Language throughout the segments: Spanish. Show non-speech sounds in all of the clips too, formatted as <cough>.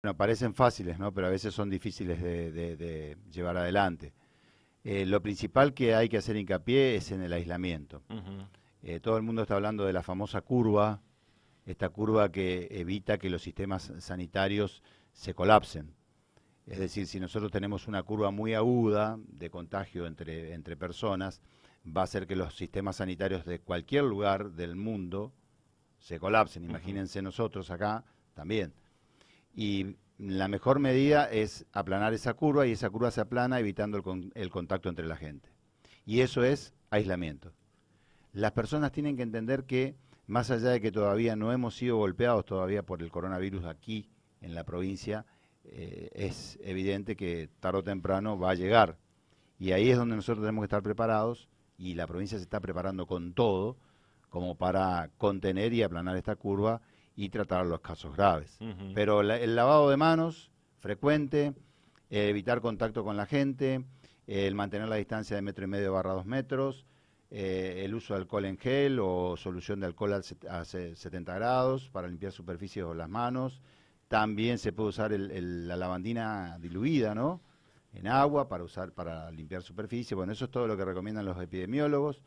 Bueno, parecen fáciles, ¿no? Pero a veces son difíciles de, llevar adelante. Eh, lo principal que hay que hacer hincapié es en el aislamiento. Eh, todo el mundo está hablando de la famosa curva, esta curva que evita que los sistemas sanitarios se colapsen. Es decir, si nosotros tenemos una curva muy aguda de contagio entre, personas, va a hacer que los sistemas sanitarios de cualquier lugar del mundo se colapsen. Imagínense nosotros acá también y la mejor medida es aplanar esa curva y esa curva se aplana evitando el, contacto entre la gente. Y eso es aislamiento. Las personas tienen que entender que más allá de que todavía no hemos sido golpeados todavía por el coronavirus aquí en la provincia, eh, es evidente que tarde o temprano va a llegar. Y ahí es donde nosotros tenemos que estar preparados y la provincia se está preparando con todo como para contener y aplanar esta curva y tratar los casos graves. Pero el lavado de manos frecuente, eh, evitar contacto con la gente, eh, el mantener la distancia de metro y medio barra dos metros, eh, el uso de alcohol en gel o solución de alcohol a, 70 grados para limpiar superficies o las manos. También se puede usar la lavandina diluida, ¿no? En agua para usar para limpiar superficies, Bueno, eso es todo lo que recomiendan los epidemiólogos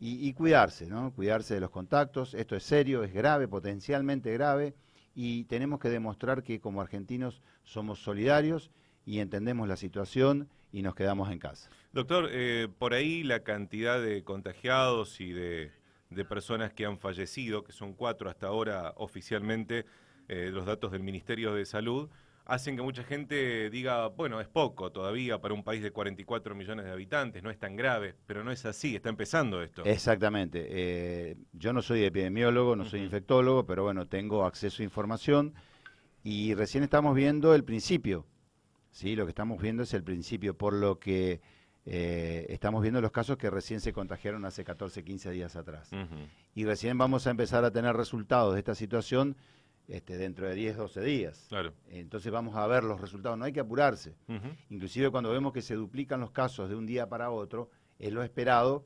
y, cuidarse, ¿no? Cuidarse de los contactos. Esto es serio, es grave, potencialmente grave, y tenemos que demostrar que como argentinos somos solidarios y entendemos la situación y nos quedamos en casa. Doctor, eh, por ahí la cantidad de contagiados y de, personas que han fallecido, que son cuatro hasta ahora oficialmente, eh, los datos del Ministerio de Salud, hacen que mucha gente diga, bueno, es poco todavía para un país de 44 millones de habitantes, no es tan grave, pero no es así, está empezando esto. Exactamente. Eh, yo no soy epidemiólogo, no soy infectólogo, pero bueno, tengo acceso a información y recién estamos viendo el principio. Sí, lo que estamos viendo es el principio, por lo que eh, estamos viendo los casos que recién se contagiaron hace 14, 15 días atrás. Y recién vamos a empezar a tener resultados de esta situación este, dentro de 10, 12 días. Claro. Entonces vamos a ver los resultados, no hay que apurarse. Inclusive cuando vemos que se duplican los casos de un día para otro, es lo esperado,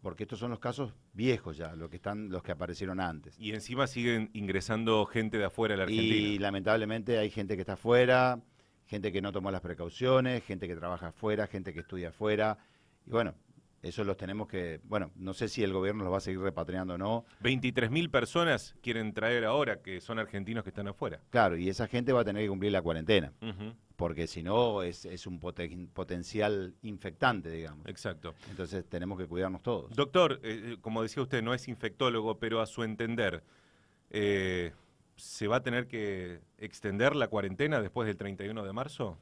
porque estos son los casos viejos ya, los que, están, los que aparecieron antes. Y encima siguen ingresando gente de afuera a la Argentina. Y lamentablemente hay gente que está afuera, gente que no tomó las precauciones, gente que trabaja afuera, gente que estudia afuera. Y bueno, eso los tenemos que, bueno, no sé si el gobierno los va a seguir repatriando o no. 23.000 personas quieren traer ahora, que son argentinos que están afuera. Claro, y esa gente va a tener que cumplir la cuarentena, porque si no es, un potencial infectante, digamos. Exacto. Entonces tenemos que cuidarnos todos. Doctor, eh, eh, como decía usted, no es infectólogo, pero a su entender, eh, ¿se va a tener que extender la cuarentena después del 31 de marzo?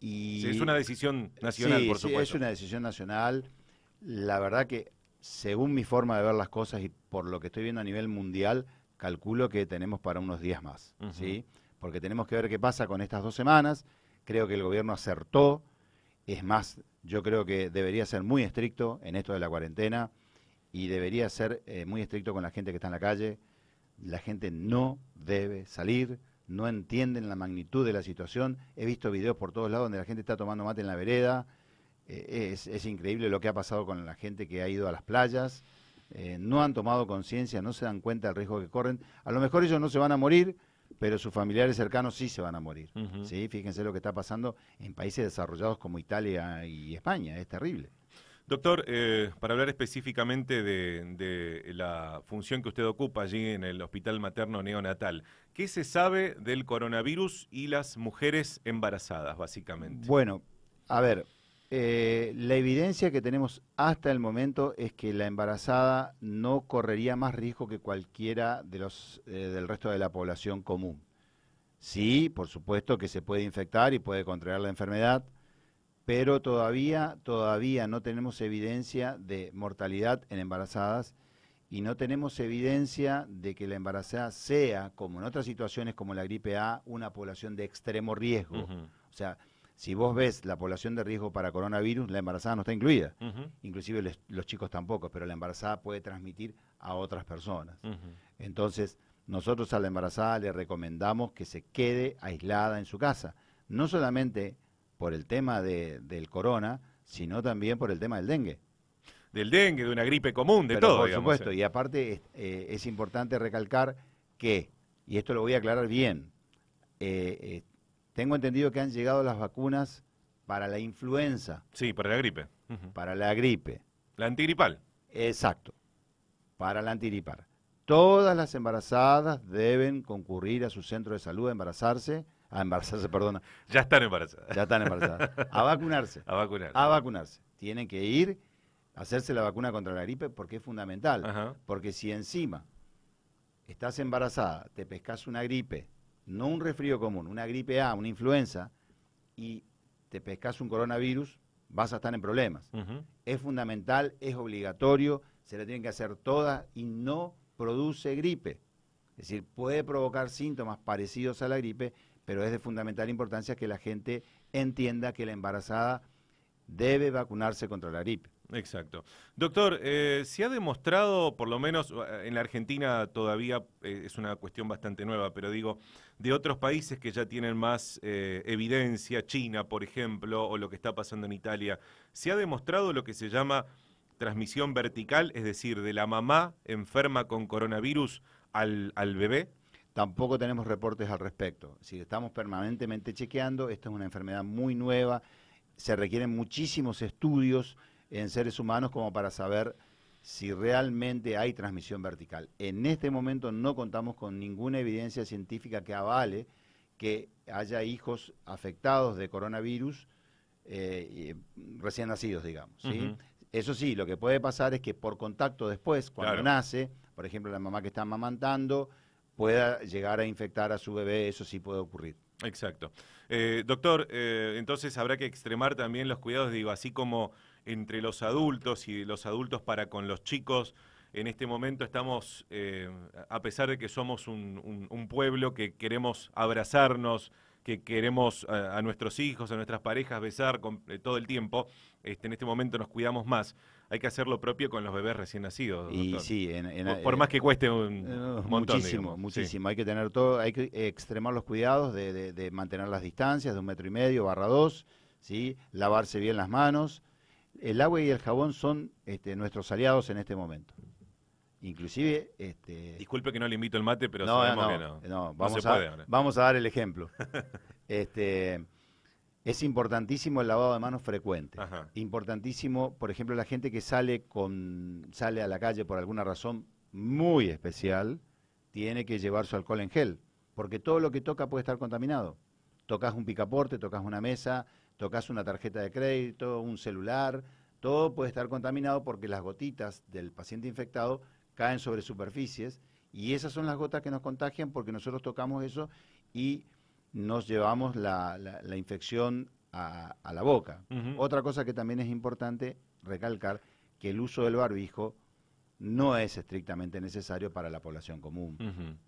Y... es una decisión nacional, por supuesto. Sí, es una decisión nacional la verdad que según mi forma de ver las cosas y por lo que estoy viendo a nivel mundial, calculo que tenemos para unos días más, ¿sí? Porque tenemos que ver qué pasa con estas dos semanas. Creo que el gobierno acertó. Es más, yo creo que debería ser muy estricto en esto de la cuarentena y debería ser eh, muy estricto con la gente que está en la calle. La gente no debe salir, no entienden la magnitud de la situación. He visto videos por todos lados donde la gente está tomando mate en la vereda, eh, es, increíble lo que ha pasado con la gente que ha ido a las playas, eh, no han tomado conciencia, no se dan cuenta del riesgo que corren. A lo mejor ellos no se van a morir, pero sus familiares cercanos sí se van a morir. ¿sí? Fíjense lo que está pasando en países desarrollados como Italia y España, es terrible. Doctor, eh, para hablar específicamente de, la función que usted ocupa allí en el Hospital Materno Neonatal, ¿qué se sabe del coronavirus y las mujeres embarazadas, básicamente? Bueno, a ver, eh, la evidencia que tenemos hasta el momento es que la embarazada no correría más riesgo que cualquiera de los, eh, del resto de la población común. Sí, por supuesto que se puede infectar y puede contraer la enfermedad, pero todavía, todavía no tenemos evidencia de mortalidad en embarazadas y no tenemos evidencia de que la embarazada sea, como en otras situaciones como la gripe A, una población de extremo riesgo. O sea, si vos ves la población de riesgo para coronavirus, la embarazada no está incluida. Inclusive los chicos tampoco, pero la embarazada puede transmitir a otras personas. Entonces, nosotros a la embarazada le recomendamos que se quede aislada en su casa. No solamente por el tema del corona, sino también por el tema del dengue. Del dengue, de una gripe común, de todo. Por supuesto, eh. y aparte eh, es, importante recalcar que, y esto lo voy a aclarar bien, eh, tengo entendido que han llegado las vacunas para la influenza. Sí, para la gripe. Para la gripe. La antigripal. Exacto, para la antigripal. Todas las embarazadas deben concurrir a su centro de salud a embarazarse, a embarazarse, <laughs> perdona. Ya están embarazadas. Ya están embarazadas. A vacunarse. <laughs> A vacunarse. A vacunarse. Tienen que ir a hacerse la vacuna contra la gripe porque es fundamental. Porque si encima estás embarazada, te pescas una gripe, no un resfrío común, una gripe A, una influenza, y te pescas un coronavirus, vas a estar en problemas. Es fundamental, es obligatorio, se la tienen que hacer todas y no produce gripe. Es decir, puede provocar síntomas parecidos a la gripe, pero es de fundamental importancia que la gente entienda que la embarazada debe vacunarse contra la gripe. Exacto. Doctor, eh, se ha demostrado, por lo menos eh, en la Argentina todavía eh, es una cuestión bastante nueva, pero digo, de otros países que ya tienen más evidencia, China, por ejemplo, o lo que está pasando en Italia, se ha demostrado lo que se llama transmisión vertical, es decir, de la mamá enferma con coronavirus al, al bebé. Tampoco tenemos reportes al respecto. Si estamos permanentemente chequeando, esta es una enfermedad muy nueva, se requieren muchísimos estudios en seres humanos como para saber si realmente hay transmisión vertical. En este momento no contamos con ninguna evidencia científica que avale que haya hijos afectados de coronavirus eh, eh, recién nacidos, digamos. ¿sí? Eso sí, lo que puede pasar es que por contacto después, cuando nace, por ejemplo, la mamá que está amamantando, pueda llegar a infectar a su bebé, eso sí puede ocurrir. Exacto. Eh, doctor, entonces habrá que extremar también los cuidados, digo, así como entre los adultos y los adultos para con los chicos. En este momento estamos, eh, a pesar de que somos un, pueblo que queremos abrazarnos, que queremos a, nuestros hijos, a nuestras parejas besar eh, todo el tiempo, este, en este momento nos cuidamos más. Hay que hacer lo propio con los bebés recién nacidos. Y sí, por, más que cueste un, eh, montón. Muchísimo, Hay que tener todo, hay que extremar los cuidados de, mantener las distancias de un metro y medio, barra dos, ¿sí? lavarse bien las manos, el agua y el jabón son este, nuestros aliados en este momento. Inclusive, este, disculpe que no le invito el mate, pero sabemos que no. no vamos, a, vamos a dar el ejemplo. <laughs> Este, es importantísimo el lavado de manos frecuente. Importantísimo, por ejemplo, la gente que sale con sale a la calle por alguna razón muy especial tiene que llevar su alcohol en gel, porque todo lo que toca puede estar contaminado. Tocas un picaporte, tocas una mesa, tocas una tarjeta de crédito, un celular, todo puede estar contaminado porque las gotitas del paciente infectado caen sobre superficies y esas son las gotas que nos contagian porque nosotros tocamos eso y nos llevamos la, infección a, la boca. Otra cosa que también es importante recalcar, que el uso del barbijo no es estrictamente necesario para la población común.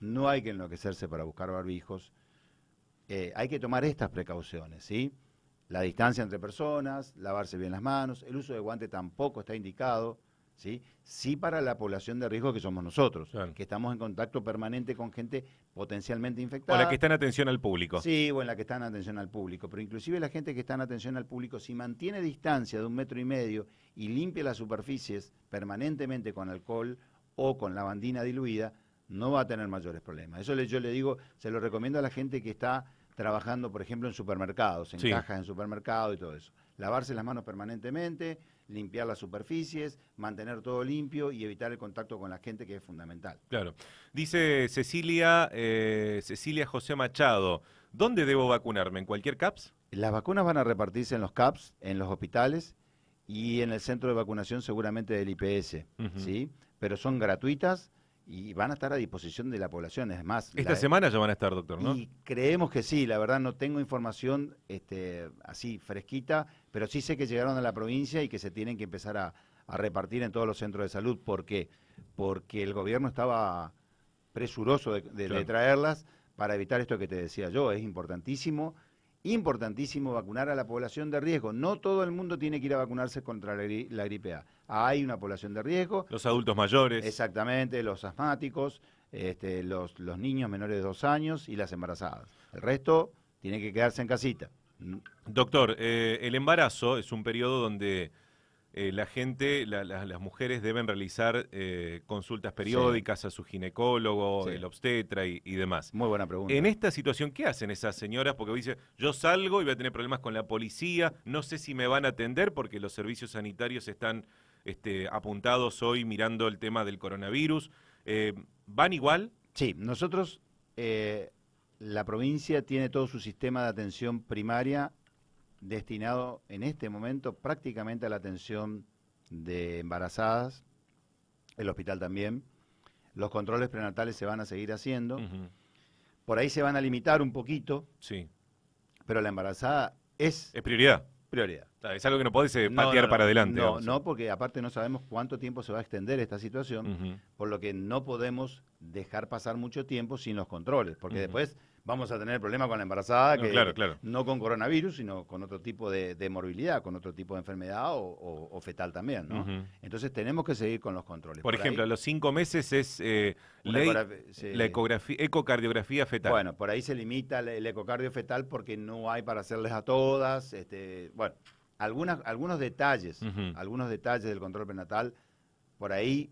No hay que enloquecerse para buscar barbijos. Eh, hay que tomar estas precauciones, ¿sí? la distancia entre personas, lavarse bien las manos, el uso de guante tampoco está indicado, ¿sí? Sí para la población de riesgo que somos nosotros, que estamos en contacto permanente con gente potencialmente infectada. O la que está en atención al público. Sí, o en la que está en atención al público, pero inclusive la gente que está en atención al público, si mantiene distancia de un metro y medio y limpia las superficies permanentemente con alcohol o con lavandina diluida, no va a tener mayores problemas. Eso yo le digo, se lo recomiendo a la gente que está trabajando, por ejemplo, en supermercados, en cajas en supermercados y todo eso. Lavarse las manos permanentemente, limpiar las superficies, mantener todo limpio y evitar el contacto con la gente, que es fundamental. Claro. Dice Cecilia, eh, Cecilia José Machado, ¿dónde debo vacunarme? ¿En cualquier CAPS? Las vacunas van a repartirse en los CAPS, en los hospitales y en el centro de vacunación seguramente del IPS, ¿sí? Pero son gratuitas y van a estar a disposición de la población. Es más, esta semana ya van a estar, doctor, ¿no? Y creemos que sí, la verdad no tengo información este, así fresquita, pero sí sé que llegaron a la provincia y que se tienen que empezar a, repartir en todos los centros de salud. ¿Por qué? Porque el gobierno estaba presuroso de, traerlas para evitar esto que te decía yo. Es importantísimo, importantísimo vacunar a la población de riesgo. No todo el mundo tiene que ir a vacunarse contra la, la gripe A hay una población de riesgo. Los adultos mayores. Exactamente, los asmáticos, este, los, niños menores de dos años y las embarazadas. El resto tiene que quedarse en casita. Doctor, eh, el embarazo es un periodo donde eh, la gente, las mujeres deben realizar eh, consultas periódicas a su ginecólogo, el obstetra y, y, demás. Muy buena pregunta. En esta situación, ¿qué hacen esas señoras? Porque dice, yo salgo y voy a tener problemas con la policía, no sé si me van a atender porque los servicios sanitarios están este, apuntados hoy mirando el tema del coronavirus. Eh, ¿Van igual? Sí, nosotros, eh, la provincia tiene todo su sistema de atención primaria destinado en este momento prácticamente a la atención de embarazadas, el hospital también. Los controles prenatales se van a seguir haciendo. Por ahí se van a limitar un poquito. Sí. Pero la embarazada es. Es prioridad prioridad. es algo que no podés eh, patear para adelante. No, no, porque aparte no sabemos cuánto tiempo se va a extender esta situación, por lo que no podemos dejar pasar mucho tiempo sin los controles, porque después vamos a tener problemas con la embarazada, que no, con coronavirus, sino con otro tipo de, morbilidad, con otro tipo de enfermedad o, fetal también, ¿no? Entonces tenemos que seguir con los controles. Por, ejemplo, a los cinco meses es eh, la ecografía, ecocardiografía fetal. Bueno, por ahí se limita el, ecocardio fetal porque no hay para hacerles a todas, este, bueno, algunos detalles, algunos detalles del control prenatal, por ahí,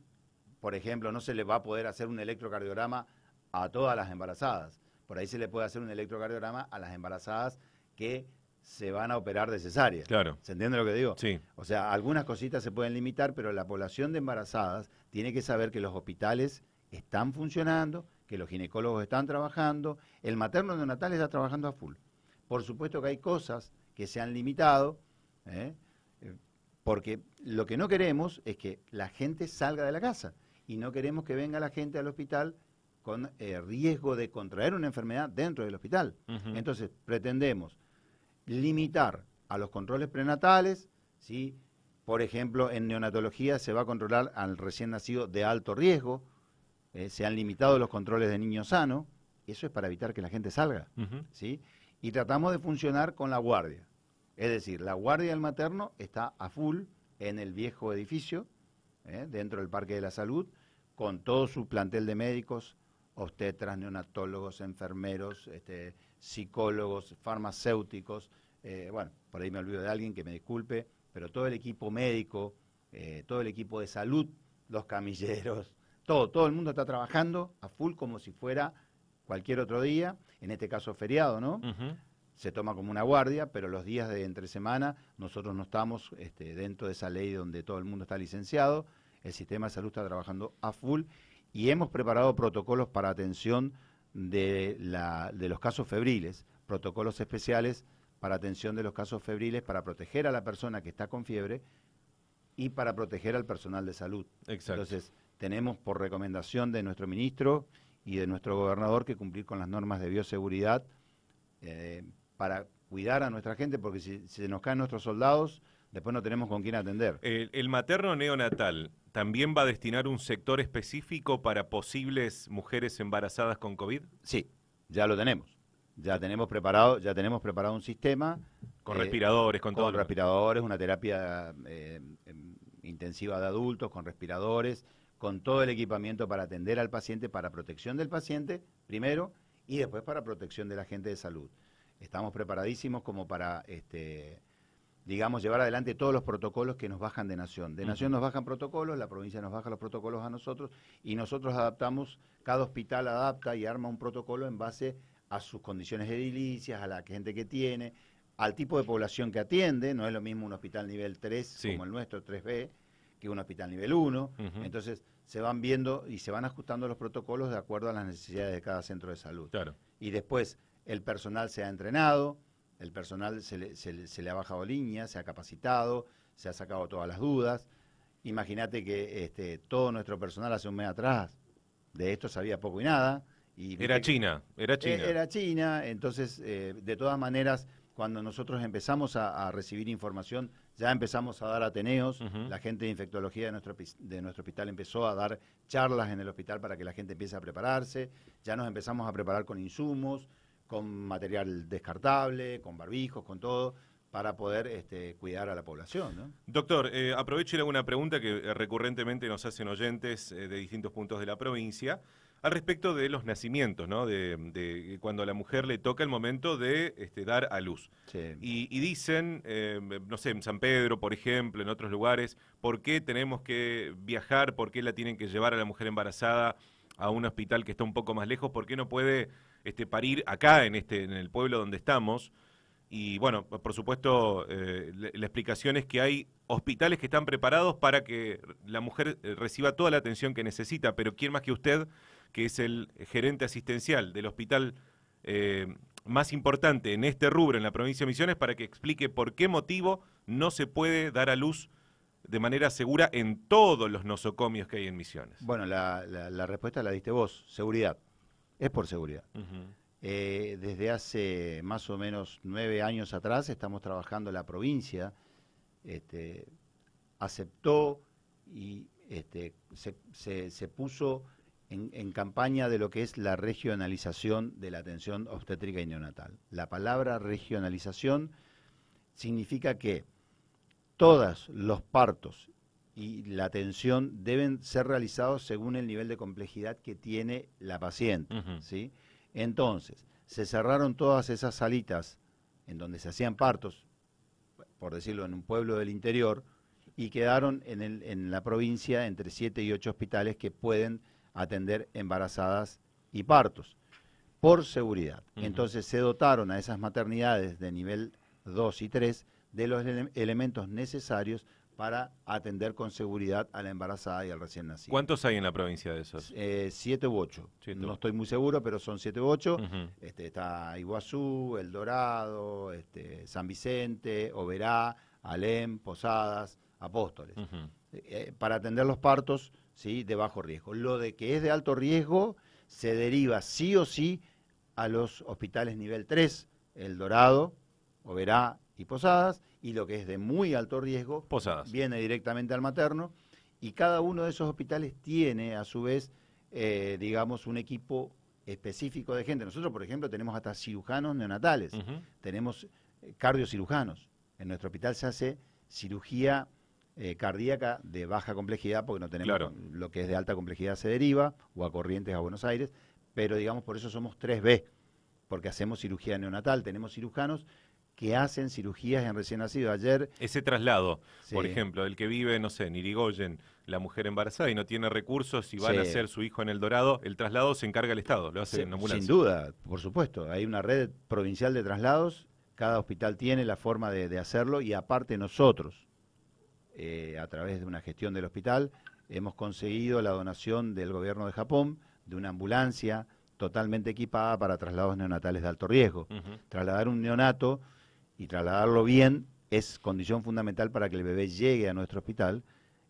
por ejemplo, no se le va a poder hacer un electrocardiograma a todas las embarazadas por ahí se le puede hacer un electrocardiograma a las embarazadas que se van a operar de cesárea. Claro. ¿Se entiende lo que digo? Sí. O sea, algunas cositas se pueden limitar, pero la población de embarazadas tiene que saber que los hospitales están funcionando, que los ginecólogos están trabajando, el materno neonatal está trabajando a full. Por supuesto que hay cosas que se han limitado, ¿eh? porque lo que no queremos es que la gente salga de la casa y no queremos que venga la gente al hospital con eh, riesgo de contraer una enfermedad dentro del hospital. Entonces, pretendemos limitar a los controles prenatales, por ejemplo, en neonatología se va a controlar al recién nacido de alto riesgo, eh, se han limitado los controles de niño sano, eso es para evitar que la gente salga, ¿sí? y tratamos de funcionar con la guardia. Es decir, la guardia del materno está a full en el viejo edificio, ¿eh? dentro del Parque de la Salud, con todo su plantel de médicos, obstetras, neonatólogos, enfermeros, este, psicólogos, farmacéuticos, eh, bueno, por ahí me olvido de alguien que me disculpe, pero todo el equipo médico, eh, todo el equipo de salud, los camilleros, <laughs> todo, todo el mundo está trabajando a full como si fuera cualquier otro día, en este caso feriado, ¿no? Se toma como una guardia, pero los días de entre semana nosotros no estamos este, dentro de esa ley donde todo el mundo está licenciado, el sistema de salud está trabajando a full y hemos preparado protocolos para atención de, de los casos febriles, protocolos especiales para atención de los casos febriles, para proteger a la persona que está con fiebre y para proteger al personal de salud. Entonces, tenemos por recomendación de nuestro ministro y de nuestro gobernador que cumplir con las normas de bioseguridad eh, para cuidar a nuestra gente, porque si se nos caen nuestros soldados, después no tenemos con quién atender. El, materno neonatal también va a destinar un sector específico para posibles mujeres embarazadas con COVID? Sí, ya lo tenemos. Ya tenemos preparado, ya tenemos preparado un sistema. Con eh, respiradores, con, todo. Con respiradores, una terapia eh, em, intensiva de adultos, con respiradores, con todo el equipamiento para atender al paciente, para protección del paciente, primero, y después para protección de la gente de salud. Estamos preparadísimos como para este, digamos, llevar adelante todos los protocolos que nos bajan de Nación. De Nación nos bajan protocolos, la provincia nos baja los protocolos a nosotros y nosotros adaptamos, cada hospital adapta y arma un protocolo en base a sus condiciones edilicias, a la gente que tiene, al tipo de población que atiende, no es lo mismo un hospital nivel 3 como el nuestro, 3B, que un hospital nivel 1. Entonces se van viendo y se van ajustando los protocolos de acuerdo a las necesidades de cada centro de salud. Claro. Y después el personal se ha entrenado, el personal se le, ha bajado línea, se ha capacitado, se ha sacado todas las dudas. Imagínate que este, todo nuestro personal hace un mes atrás de esto sabía poco y nada. Y era China, era e-, China. Era China, entonces eh, de todas maneras, cuando nosotros empezamos a, recibir información, ya empezamos a dar ateneos, la gente de infectología de nuestro, de nuestro hospital empezó a dar charlas en el hospital para que la gente empiece a prepararse, ya nos empezamos a preparar con insumos, con material descartable, con barbijos, con todo para poder este, cuidar a la población. Doctor, eh, aprovecho y hago una pregunta que eh, recurrentemente nos hacen oyentes eh, de distintos puntos de la provincia al respecto de los nacimientos, ¿no? de, cuando a la mujer le toca el momento de este, dar a luz. Y, dicen, no sé, en San Pedro, por ejemplo, en otros lugares, ¿por qué tenemos que viajar? ¿Por qué la tienen que llevar a la mujer embarazada a un hospital que está un poco más lejos? ¿Por qué no puede este, parir acá en, este, en el pueblo donde estamos. Y bueno, por supuesto, eh, la, explicación es que hay hospitales que están preparados para que la mujer eh, reciba toda la atención que necesita, pero ¿quién más que usted, que es el gerente asistencial del hospital eh, más importante en este rubro, en la provincia de Misiones, para que explique por qué motivo no se puede dar a luz de manera segura en todos los nosocomios que hay en Misiones? Bueno, la, la respuesta la diste vos, seguridad. Es por seguridad. Eh, desde hace más o menos nueve años atrás estamos trabajando la provincia. Este, aceptó y este, se, puso en, en, campaña de lo que es la regionalización de la atención obstétrica y neonatal. La palabra regionalización significa que todos los partos y la atención deben ser realizados según el nivel de complejidad que tiene la paciente. ¿sí? Entonces, se cerraron todas esas salitas en donde se hacían partos, por decirlo, en un pueblo del interior, y quedaron en, el, en la provincia entre siete y ocho hospitales que pueden atender embarazadas y partos, por seguridad. Entonces se dotaron a esas maternidades de nivel 2 y 3 de los elementos necesarios para atender con seguridad a la embarazada y al recién nacido. ¿Cuántos hay en la provincia de esos? Eh, siete u ocho. No estoy muy seguro, pero son siete u ocho. Este, está Iguazú, El Dorado, este, San Vicente, Oberá, Alem, Posadas, Apóstoles. Eh, eh, para atender los partos ¿sí? de bajo riesgo. Lo de que es de alto riesgo se deriva sí o sí a los hospitales nivel 3, El Dorado, Oberá y Posadas, y lo que es de muy alto riesgo viene directamente al materno y cada uno de esos hospitales tiene a su vez, eh, digamos, un equipo específico de gente. Nosotros, por ejemplo, tenemos hasta cirujanos neonatales, tenemos tenemos eh, cardiocirujanos. En nuestro hospital se hace cirugía eh, cardíaca de baja complejidad, porque no tenemos lo que es de alta complejidad se deriva, o a Corrientes, a Buenos Aires, pero digamos por eso somos 3B, porque hacemos cirugía neonatal, tenemos cirujanos que hacen cirugías en recién nacido. Ayer. Ese traslado, por ejemplo, el que vive, no sé, en Irigoyen, la mujer embarazada y no tiene recursos y va a nacer su hijo en El Dorado, el traslado se encarga el Estado, lo hace en Sin duda, por supuesto. Hay una red provincial de traslados, cada hospital tiene la forma de, hacerlo y aparte nosotros, eh, a través de una gestión del hospital, hemos conseguido la donación del gobierno de Japón de una ambulancia totalmente equipada para traslados neonatales de alto riesgo. Trasladar un neonato y trasladarlo bien es condición fundamental para que el bebé llegue a nuestro hospital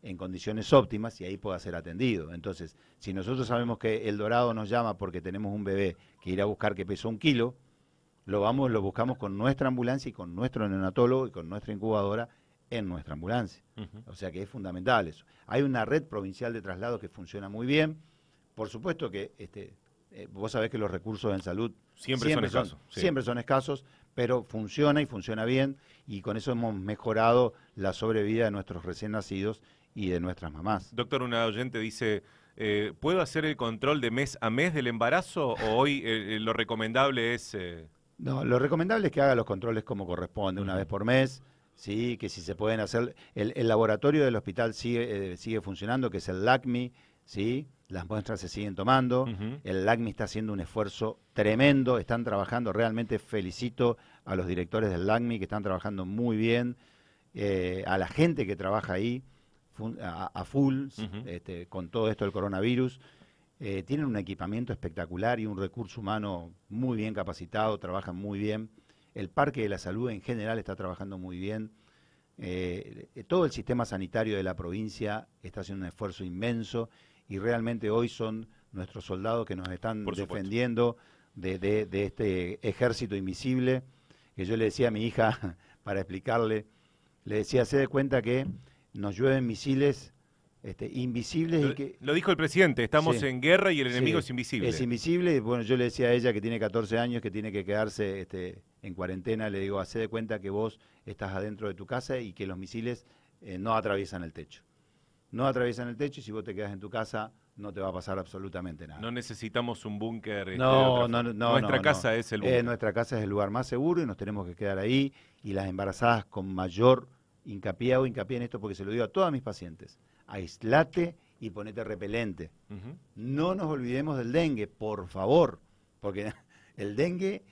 en condiciones óptimas y ahí pueda ser atendido. Entonces, si nosotros sabemos que el dorado nos llama porque tenemos un bebé que irá a buscar que pesó un kilo, lo vamos, lo buscamos con nuestra ambulancia y con nuestro neonatólogo y con nuestra incubadora en nuestra ambulancia. O sea que es fundamental eso. Hay una red provincial de traslado que funciona muy bien. Por supuesto que este, eh, vos sabés que los recursos en salud son Siempre son escasos, pero funciona y funciona bien y con eso hemos mejorado la sobrevida de nuestros recién nacidos y de nuestras mamás. Doctor, una oyente dice, eh, ¿puedo hacer el control de mes a mes del embarazo o hoy eh, eh, lo recomendable es... No, lo recomendable es que haga los controles como corresponde, una vez por mes, sí, que si se pueden hacer... El, laboratorio del hospital sigue, sigue funcionando, que es el LACMI, sí, las muestras se siguen tomando, el LACMI está haciendo un esfuerzo tremendo, están trabajando, realmente felicito a los directores del LACMI que están trabajando muy bien, eh, a la gente que trabaja ahí a, full este, con todo esto del coronavirus. Eh, tienen un equipamiento espectacular y un recurso humano muy bien capacitado, trabajan muy bien. El Parque de la Salud en general está trabajando muy bien. Eh, todo el sistema sanitario de la provincia está haciendo un esfuerzo inmenso y realmente hoy son nuestros soldados que nos están defendiendo de, este ejército invisible, que yo le decía a mi hija, <laughs> para explicarle, le decía, se de cuenta que nos llueven misiles este, invisibles. Lo, y que, lo dijo el presidente, estamos en guerra y el enemigo es invisible. Es invisible, bueno, yo le decía a ella que tiene 14 años, que tiene que quedarse este, en cuarentena, le digo, hace de cuenta que vos estás adentro de tu casa y que los misiles eh, no atraviesan el techo no atraviesan el techo y si vos te quedas en tu casa no te va a pasar absolutamente nada. No necesitamos un búnker. Este, no, no, no, Nuestra casa es el eh, nuestra casa es el lugar más seguro y nos tenemos que quedar ahí. Y las embarazadas con mayor hincapié, o hincapié en esto porque se lo digo a todas mis pacientes. Aislate y ponete repelente. No nos olvidemos del dengue, por favor, porque <laughs> el dengue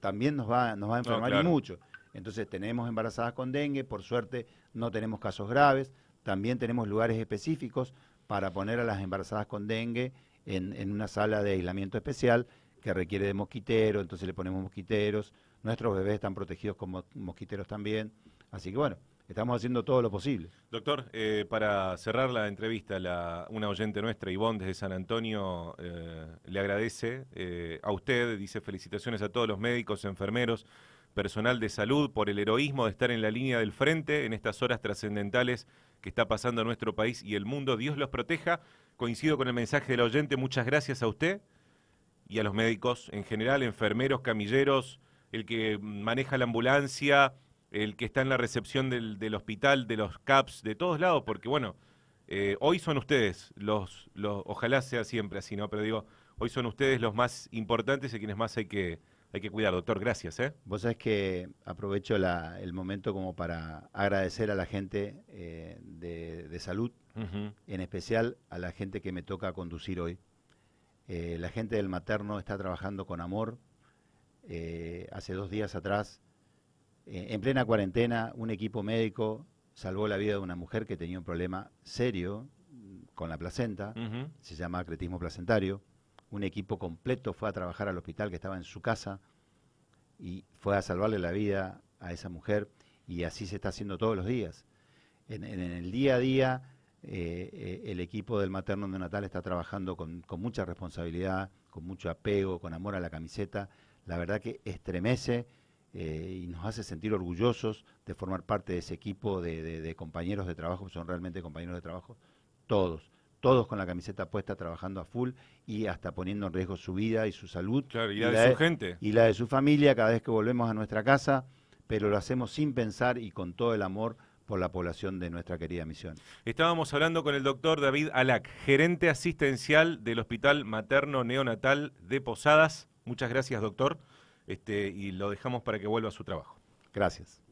también nos va, a enfermar y mucho. Entonces tenemos embarazadas con dengue, por suerte no tenemos casos graves, también tenemos lugares específicos para poner a las embarazadas con dengue en, una sala de aislamiento especial que requiere de mosquitero, entonces le ponemos mosquiteros. Nuestros bebés están protegidos con mosquiteros también. Así que bueno, estamos haciendo todo lo posible. Doctor, eh, para cerrar la entrevista, una oyente nuestra, Ivonne, desde San Antonio, eh, le agradece eh, a usted, dice felicitaciones a todos los médicos, enfermeros, personal de salud por el heroísmo de estar en la línea del frente en estas horas trascendentales que está pasando en nuestro país y el mundo. Dios los proteja. Coincido con el mensaje del oyente. Muchas gracias a usted y a los médicos en general, enfermeros, camilleros, el que maneja la ambulancia, el que está en la recepción del, hospital, de los CAPS, de todos lados, porque bueno, eh, hoy son ustedes los, los, ojalá sea siempre así, ¿no? Pero digo, hoy son ustedes los más importantes y quienes más hay que hay que cuidar, doctor. Gracias. ¿eh? Vos sabés que aprovecho el momento como para agradecer a la gente eh, de, salud, en especial a la gente que me toca conducir hoy. Eh, la gente del materno está trabajando con amor. Eh, hace dos días atrás, en plena cuarentena, un equipo médico salvó la vida de una mujer que tenía un problema serio con la placenta, se llama acretismo placentario un equipo completo fue a trabajar al hospital que estaba en su casa y fue a salvarle la vida a esa mujer y así se está haciendo todos los días. En, el día a día eh, eh, el equipo del materno neonatal está trabajando con, mucha responsabilidad, con mucho apego, con amor a la camiseta. La verdad que estremece eh, y nos hace sentir orgullosos de formar parte de ese equipo de, de compañeros de trabajo, que son realmente compañeros de trabajo, todos todos con la camiseta puesta trabajando a full y hasta poniendo en riesgo su vida y su salud. Claro, y la, de, su gente. Y la de su familia cada vez que volvemos a nuestra casa, pero lo hacemos sin pensar y con todo el amor por la población de nuestra querida misión. Estábamos hablando con el doctor David Alac, gerente asistencial del Hospital Materno Neonatal de Posadas. Muchas gracias, doctor, este, y lo dejamos para que vuelva a su trabajo. Gracias.